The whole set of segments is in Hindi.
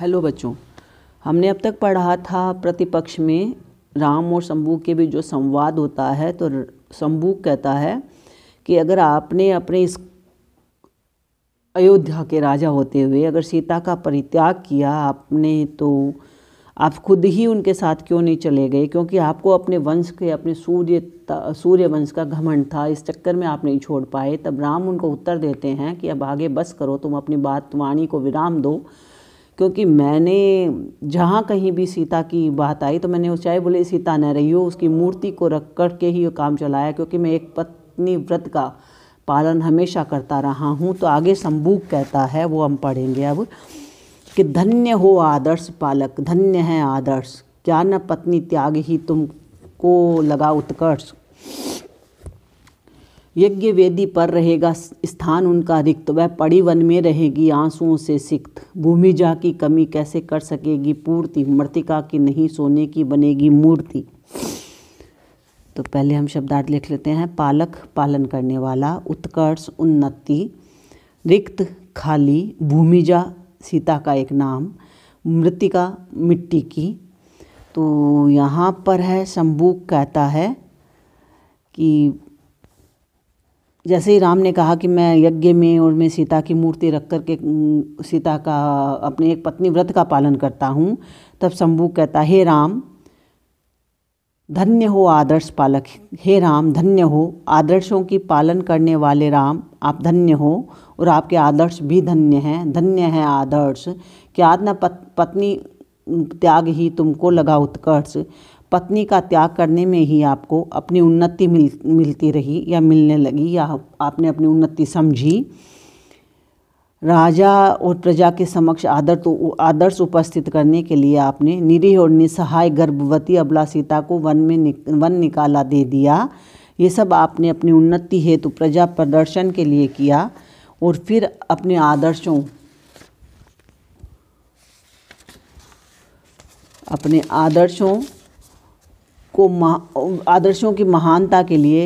हेलो बच्चों हमने अब तक पढ़ा था प्रतिपक्ष में राम और शंभू के बीच जो संवाद होता है तो शंभू कहता है कि अगर आपने अपने इस अयोध्या के राजा होते हुए अगर सीता का परित्याग किया आपने तो आप खुद ही उनके साथ क्यों नहीं चले गए क्योंकि आपको अपने वंश के अपने सूर्य सूर्य वंश का घमंड था इस चक्कर में आप नहीं छोड़ पाए तब राम उनको उत्तर देते हैं कि अब आगे बस करो तुम अपनी बात वाणी को विराम दो क्योंकि मैंने जहाँ कहीं भी सीता की बात आई तो मैंने चाहे बोले सीता न रही हो उसकी मूर्ति को रख कर के ही काम चलाया क्योंकि मैं एक पत्नी व्रत का पालन हमेशा करता रहा हूँ तो आगे संबूक कहता है वो हम पढ़ेंगे अब कि धन्य हो आदर्श पालक धन्य है आदर्श क्या न पत्नी त्याग ही तुमको लगा उत्कर्ष यज्ञ वेदी पर रहेगा स्थान उनका रिक्त वह पड़ी वन में रहेगी आंसुओं से सिक्त भूमिजा की कमी कैसे कर सकेगी पूर्ति मृतिका की नहीं सोने की बनेगी मूर्ति तो पहले हम शब्दार्थ लिख लेते हैं पालक पालन करने वाला उत्कर्ष उन्नति रिक्त खाली भूमिजा सीता का एक नाम मृतिका मिट्टी की तो यहाँ पर है शंभू कहता है कि जैसे ही राम ने कहा कि मैं यज्ञ में और मैं सीता की मूर्ति रख कर के सीता का अपने एक पत्नी व्रत का पालन करता हूँ तब शंभु कहता हे राम धन्य हो आदर्श पालक हे राम धन्य हो आदर्शों की पालन करने वाले राम आप धन्य हो और आपके आदर्श भी धन्य हैं धन्य है आदर्श कि आज्ञा पत्नी त्याग ही तुमको लगा उत्कर्ष पत्नी का त्याग करने में ही आपको अपनी उन्नति मिल मिलती रही या मिलने लगी या आपने अपनी उन्नति समझी राजा और प्रजा के समक्ष आदर तो आदर्श उपस्थित करने के लिए आपने निरीह और निसहाय गर्भवती अबला सीता को वन में नि, वन निकाला दे दिया ये सब आपने अपनी उन्नति हेतु प्रजा प्रदर्शन के लिए किया और फिर अपने आदर्शों अपने आदर्शों को आदर्शों की महानता के लिए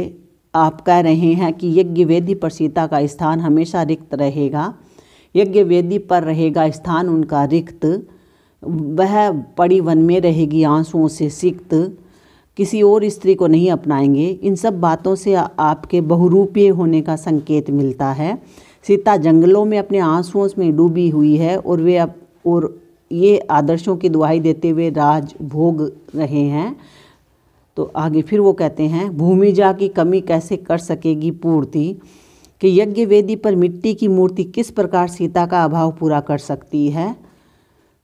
आप कह रहे हैं कि यज्ञ वेदी पर सीता का स्थान हमेशा रिक्त रहेगा यज्ञ वेदी पर रहेगा स्थान उनका रिक्त वह पड़ी वन में रहेगी आंसुओं से सिक्त किसी और स्त्री को नहीं अपनाएंगे इन सब बातों से आपके बहुरूपीय होने का संकेत मिलता है सीता जंगलों में अपने आंसुओं में डूबी हुई है और वे अब और ये आदर्शों की दुहाई देते हुए राज भोग रहे हैं तो आगे फिर वो कहते हैं भूमिजा की कमी कैसे कर सकेगी पूर्ति कि यज्ञ वेदी पर मिट्टी की मूर्ति किस प्रकार सीता का अभाव पूरा कर सकती है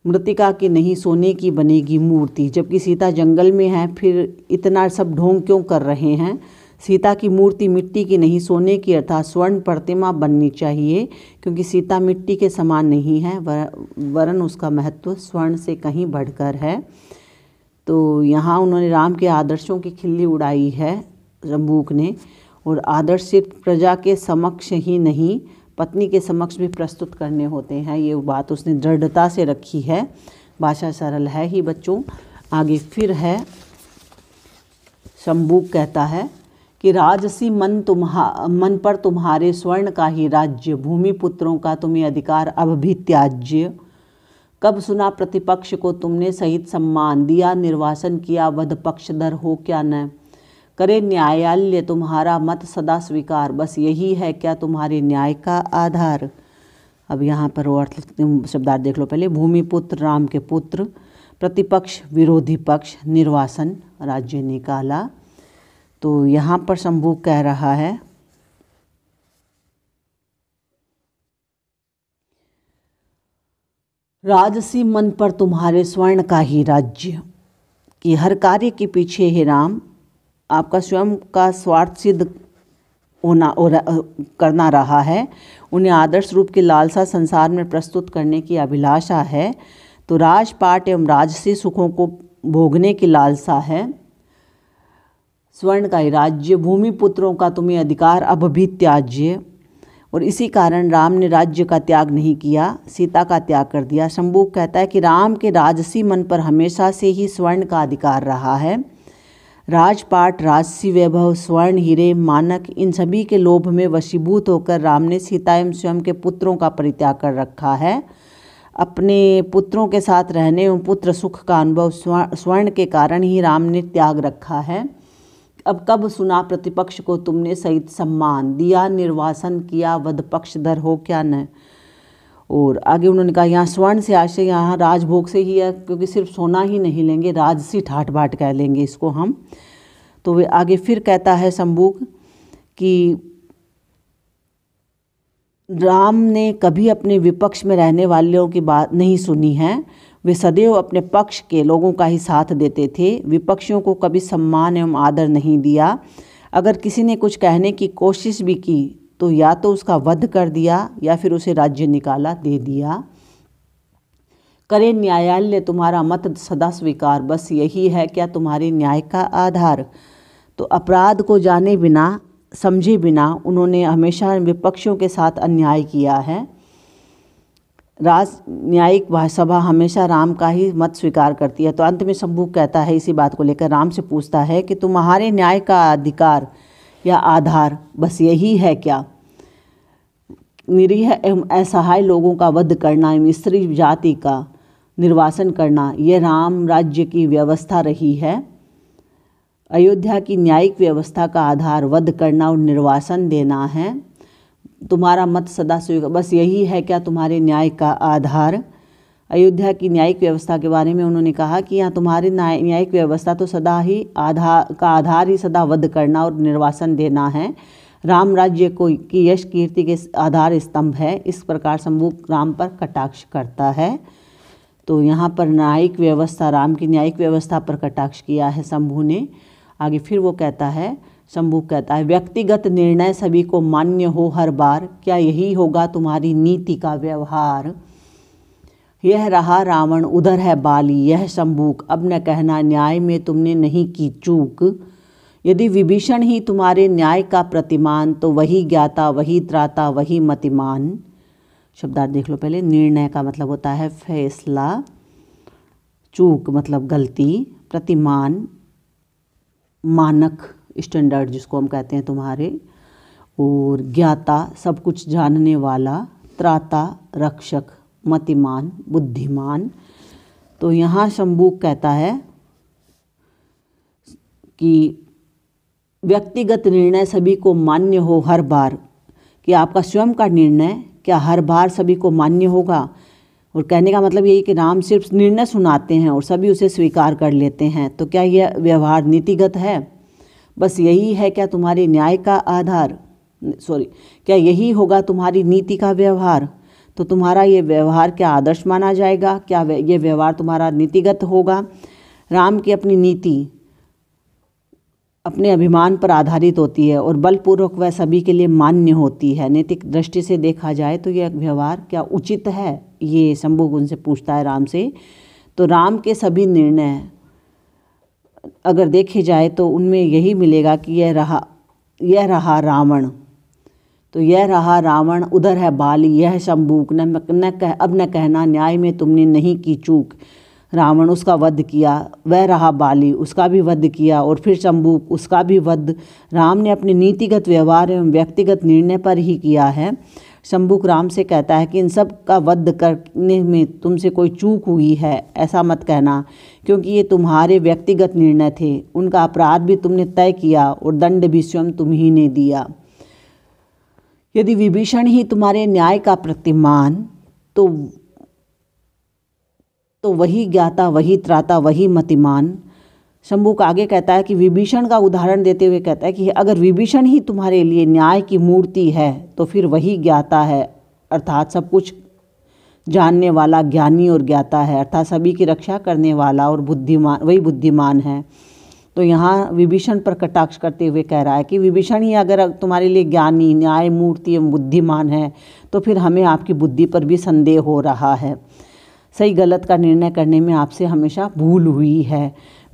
मृतिका की नहीं सोने की बनेगी मूर्ति जबकि सीता जंगल में है फिर इतना सब ढोंग क्यों कर रहे हैं सीता की मूर्ति मिट्टी की नहीं सोने की अर्थात स्वर्ण प्रतिमा बननी चाहिए क्योंकि सीता मिट्टी के समान नहीं है वर वरन उसका महत्व स्वर्ण से कहीं बढ़कर है तो यहाँ उन्होंने राम के आदर्शों की खिल्ली उड़ाई है रंबूक ने और आदर्श सिर्फ प्रजा के समक्ष ही नहीं पत्नी के समक्ष भी प्रस्तुत करने होते हैं ये बात उसने दृढ़ता से रखी है भाषा सरल है ही बच्चों आगे फिर है शंबूक कहता है कि राजसी मन तुम्हा मन पर तुम्हारे स्वर्ण का ही राज्य भूमि पुत्रों का तुम्हें अधिकार अब भी त्याज्य कब सुना प्रतिपक्ष को तुमने सहित सम्मान दिया निर्वासन किया वध पक्षधर हो क्या न करे न्यायालय तुम्हारा मत सदा स्वीकार बस यही है क्या तुम्हारे न्याय का आधार अब यहाँ पर अर्थ शब्दार्थ देख लो पहले भूमिपुत्र राम के पुत्र प्रतिपक्ष विरोधी पक्ष निर्वासन राज्य निकाला तो यहाँ पर शंभू कह रहा है राजसी मन पर तुम्हारे स्वर्ण का ही राज्य कि हर कार्य के पीछे हे राम आपका स्वयं का स्वार्थ सिद्ध होना करना रहा है उन्हें आदर्श रूप की लालसा संसार में प्रस्तुत करने की अभिलाषा है तो राजपाट एवं राजसी सुखों को भोगने की लालसा है स्वर्ण का ही राज्य भूमि पुत्रों का तुम्हें अधिकार अब भी त्याज्य और इसी कारण राम ने राज्य का त्याग नहीं किया सीता का त्याग कर दिया शंभु कहता है कि राम के राजसी मन पर हमेशा से ही स्वर्ण का अधिकार रहा है राजपाट राजसी वैभव स्वर्ण हीरे मानक इन सभी के लोभ में वशीभूत होकर राम ने सीता एवं स्वयं के पुत्रों का परित्याग कर रखा है अपने पुत्रों के साथ रहने एवं पुत्र सुख का अनुभव स्वर्ण के कारण ही राम ने त्याग रखा है अब कब सुना प्रतिपक्ष को तुमने सहित सम्मान दिया निर्वासन किया वध पक्षधर हो क्या न और आगे उन्होंने कहा यहाँ स्वर्ण से आशय यहाँ राजभोग से ही है क्योंकि सिर्फ सोना ही नहीं लेंगे राजसी ठाट बाट कह लेंगे इसको हम तो वे आगे फिर कहता है शंबुक कि राम ने कभी अपने विपक्ष में रहने वालों की बात नहीं सुनी है वे सदैव अपने पक्ष के लोगों का ही साथ देते थे विपक्षियों को कभी सम्मान एवं आदर नहीं दिया अगर किसी ने कुछ कहने की कोशिश भी की तो या तो उसका वध कर दिया या फिर उसे राज्य निकाला दे दिया करे न्यायालय तुम्हारा मत सदा स्वीकार बस यही है क्या तुम्हारे न्याय का आधार तो अपराध को जाने बिना समझे बिना उन्होंने हमेशा विपक्षों के साथ अन्याय किया है राज न्यायिक सभा हमेशा राम का ही मत स्वीकार करती है तो अंत में शंभु कहता है इसी बात को लेकर राम से पूछता है कि तुम्हारे न्याय का अधिकार या आधार बस यही है क्या निरीह एवं असहाय लोगों का वध करना एवं स्त्री जाति का निर्वासन करना ये राम राज्य की व्यवस्था रही है अयोध्या की न्यायिक व्यवस्था का आधार वध करना और निर्वासन देना है तुम्हारा मत सदा सुयुग बस यही है क्या तुम्हारे न्याय का आधार अयोध्या की न्यायिक व्यवस्था के बारे में उन्होंने कहा कि यहाँ तुम्हारी न्यायिक व्यवस्था तो सदा ही आधार का आधार ही सदा वध करना और निर्वासन देना है राम राज्य को की यश कीर्ति के आधार स्तंभ है इस प्रकार शंभू राम पर कटाक्ष करता है तो यहाँ पर न्यायिक व्यवस्था राम की न्यायिक व्यवस्था पर कटाक्ष किया है शंभू ने आगे फिर वो कहता है शंभु कहता है व्यक्तिगत निर्णय सभी को मान्य हो हर बार क्या यही होगा तुम्हारी नीति का व्यवहार यह रहा रावण उधर है बाली यह शंबूक अब न कहना न्याय में तुमने नहीं की चूक यदि विभीषण ही तुम्हारे न्याय का प्रतिमान तो वही ज्ञाता वही त्राता वही मतिमान शब्दार्थ देख लो पहले निर्णय का मतलब होता है फैसला चूक मतलब गलती प्रतिमान मानक स्टैंडर्ड जिसको हम कहते हैं तुम्हारे और ज्ञाता सब कुछ जानने वाला त्राता रक्षक मतिमान बुद्धिमान तो यहाँ शंभू कहता है कि व्यक्तिगत निर्णय सभी को मान्य हो हर बार कि आपका स्वयं का निर्णय क्या हर बार सभी को मान्य होगा और कहने का मतलब यही कि राम सिर्फ निर्णय सुनाते हैं और सभी उसे स्वीकार कर लेते हैं तो क्या यह व्यवहार नीतिगत है बस यही है क्या तुम्हारे न्याय का आधार सॉरी क्या यही होगा तुम्हारी नीति का व्यवहार तो तुम्हारा ये व्यवहार क्या आदर्श माना जाएगा क्या ये व्यवहार तुम्हारा नीतिगत होगा राम की अपनी नीति अपने अभिमान पर आधारित होती है और बलपूर्वक वह सभी के लिए मान्य होती है नैतिक दृष्टि से देखा जाए तो यह व्यवहार क्या उचित है ये शंभु उनसे पूछता है राम से तो राम के सभी निर्णय अगर देखे जाए तो उनमें यही मिलेगा कि यह रहा यह रहा रावण तो यह रहा रावण उधर है बाली यह शंबूक न न कह अब न कहना न्याय में तुमने नहीं की चूक रावण उसका वध किया वह रहा बाली उसका भी वध किया और फिर शंबूक उसका भी वध राम ने अपने नीतिगत व्यवहार एवं व्यक्तिगत निर्णय पर ही किया है शंबुक राम से कहता है कि इन सब का वध करने में तुमसे कोई चूक हुई है ऐसा मत कहना क्योंकि ये तुम्हारे व्यक्तिगत निर्णय थे उनका अपराध भी तुमने तय किया और दंड भी स्वयं तुम्ही ने दिया यदि विभीषण ही तुम्हारे न्याय का प्रतिमान तो तो वही ज्ञाता वही त्राता वही मतिमान शंबुक आगे कहता है कि विभीषण का उदाहरण देते हुए कहता है कि अगर विभीषण ही तुम्हारे लिए न्याय की मूर्ति है तो फिर वही ज्ञाता है अर्थात सब कुछ जानने वाला ज्ञानी और ज्ञाता है अर्थात सभी की रक्षा करने वाला और बुद्धिमान वही बुद्धिमान है तो यहाँ विभीषण पर कटाक्ष करते हुए कह रहा है कि विभीषण ही अगर तुम्हारे लिए ज्ञानी न्याय मूर्ति एवं बुद्धिमान है तो फिर हमें आपकी बुद्धि पर भी संदेह हो रहा है सही गलत का निर्णय करने में आपसे हमेशा भूल हुई है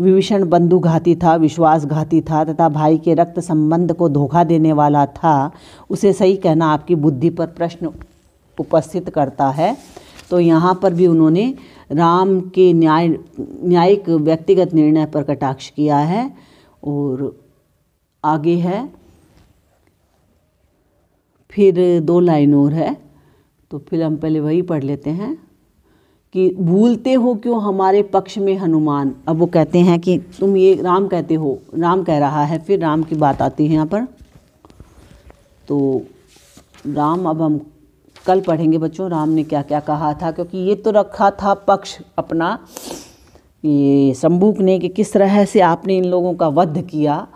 विभीषण बंधुघाती था विश्वासघाती था तथा भाई के रक्त संबंध को धोखा देने वाला था उसे सही कहना आपकी बुद्धि पर प्रश्न उपस्थित करता है तो यहाँ पर भी उन्होंने राम के न्याय न्यायिक व्यक्तिगत निर्णय पर कटाक्ष किया है और आगे है फिर दो लाइन और है तो फिर हम पहले वही पढ़ लेते हैं कि भूलते हो क्यों हमारे पक्ष में हनुमान अब वो कहते हैं कि तुम ये राम कहते हो राम कह रहा है फिर राम की बात आती है यहाँ पर तो राम अब हम कल पढ़ेंगे बच्चों राम ने क्या क्या कहा था क्योंकि ये तो रखा था पक्ष अपना ये शंबुक ने कि किस तरह से आपने इन लोगों का वध किया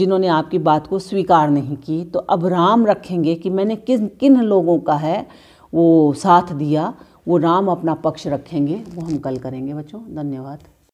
जिन्होंने आपकी बात को स्वीकार नहीं की तो अब राम रखेंगे कि मैंने किन किन लोगों का है वो साथ दिया वो राम अपना पक्ष रखेंगे वो हम कल करेंगे बच्चों धन्यवाद